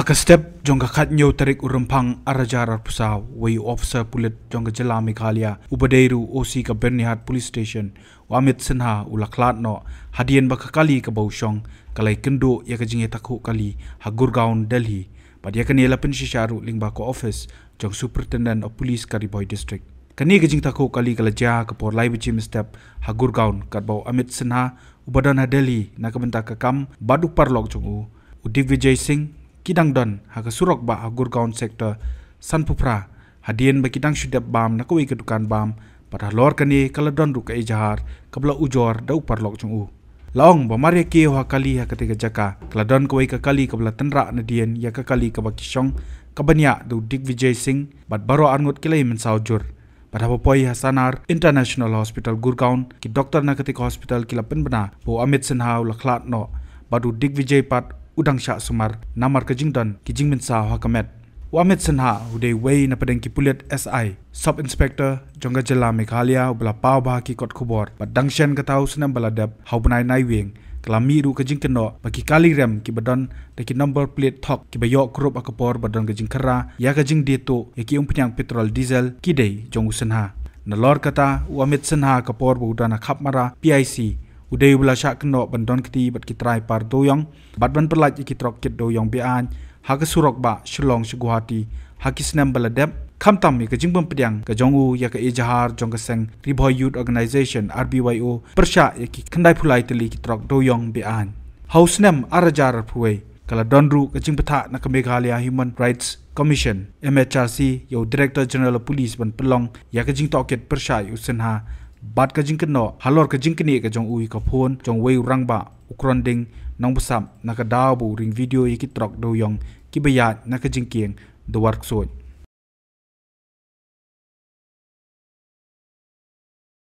Haka step jongka khat nyo tarik urampang arajar arpusa wai officer pulit jongka jela mikhalia ubadeiru OC ka Bernihat police station wa Amit Sinha ulaklat no Hadian baka kali ka bausong kalai kendo ya ka jingye takhu kali ha Gurgaon Delhi pad ya ka nila pen shisharu lingba ko office jong superintendent of police Kariboy district kani ka jing takhu kali kala ja ka por live chim step ha Gurgaon kat bau Amit Sinha ubadana Delhi na ka benta ka kam badu parlog chungu Udik Vijay Singh kidangdon ha ka surok ba gurgaon sector sanpupra ha dien ba kidang shudap bam na koi ka dukan bam pada lor kani kaladon ruk ai jahar kabla ujor da upar lok chung u long ba mari ke ho kali ha ketika jaka kaladon koi ka kali kabla tenra na dien ya ka kali ka ba kishong kabanya du dik vijay singh bat baro angot kilai men saujur pada bapoi hasanar international hospital gurgaon ki doktor na ketika hospital kilapen bena bo amit senhau laklat no badu dik vijay pat Udang udangsha sumar na marketing dan kijing min sa ha kamet wamet sanha uday way na padeng kipulet si sub inspector jonga jela meghalia ubla pau ba ki kot khubor padangshan ka taw sanam baladap haubnai nai wing kelami ru kajing keno bagi kali rem ki badon de ki number plate thok ki bayo group akapor badon kajing kara ya kajing dito ya ki umpnyang petrol diesel ki dei jongu sanha nalor kata wamit Senha kapor bu dana khapmara pic ឧដេយបលាឆាក់ណោបណ្ដនគទីបាត់គិត្រៃប៉ារដូយ៉ងបាត់បានប្រឡាច់គិត្រកគិតដូយ៉ងបៀអានហាកសុរកបាឆ្លងឆ្គូហាទីហាកិស្នាំបលាដេបខំតាំមីកជិងបំពៀងកជុងអ៊ូយ៉ាកអេចហាចងកសេងរីបយយូតអ ர்கனைசேஷன் RBYO ប្រជាយគិខណៃភូលៃតលីគិត្រកដូយ៉ងបៀអានហោស្នាំអរជារភួយកលដនរូកជិងបថាណកមេឃាលីយ៉ា Human Rights Commission MHRC យោ Director General of Police បានប្រឡងយ៉ាកជិងតកេតប្រជាយុសិនហា bat ka jingkin no halor ka jingkin ni ka jong ui ka phone jong wei rang ba ukron ding nong busam na ka dau bu ring video yiki trok do yong ki bayat na ka jingkieng the work soit